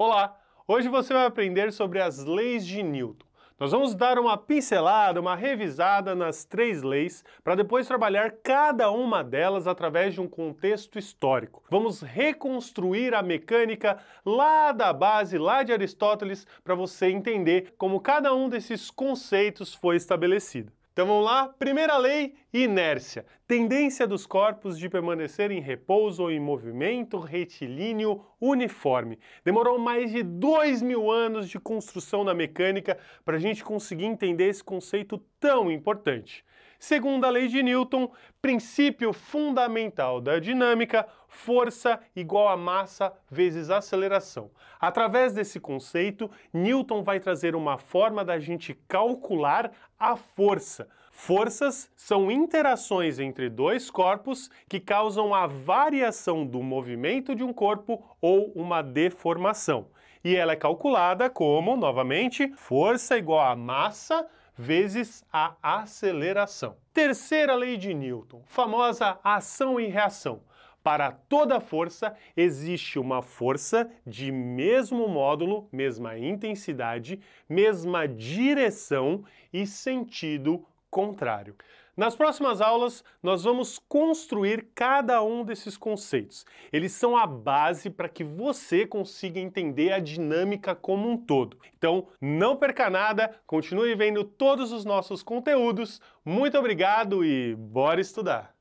Olá! Hoje você vai aprender sobre as leis de Newton. Nós vamos dar uma pincelada, uma revisada nas três leis, para depois trabalhar cada uma delas através de um contexto histórico. Vamos reconstruir a mecânica lá da base, lá de Aristóteles, para você entender como cada um desses conceitos foi estabelecido. Então vamos lá, primeira lei, inércia. Tendência dos corpos de permanecer em repouso ou em movimento retilíneo uniforme. Demorou mais de dois mil anos de construção da mecânica para a gente conseguir entender esse conceito tão importante. Segundo a lei de Newton, princípio fundamental da dinâmica, força igual a massa vezes aceleração. Através desse conceito, Newton vai trazer uma forma da gente calcular a força. Forças são interações entre dois corpos que causam a variação do movimento de um corpo ou uma deformação. E ela é calculada como, novamente, força igual a massa vezes a aceleração. Terceira lei de Newton, famosa ação e reação. Para toda força existe uma força de mesmo módulo, mesma intensidade, mesma direção e sentido contrário. Nas próximas aulas, nós vamos construir cada um desses conceitos. Eles são a base para que você consiga entender a dinâmica como um todo. Então, não perca nada, continue vendo todos os nossos conteúdos. Muito obrigado e bora estudar!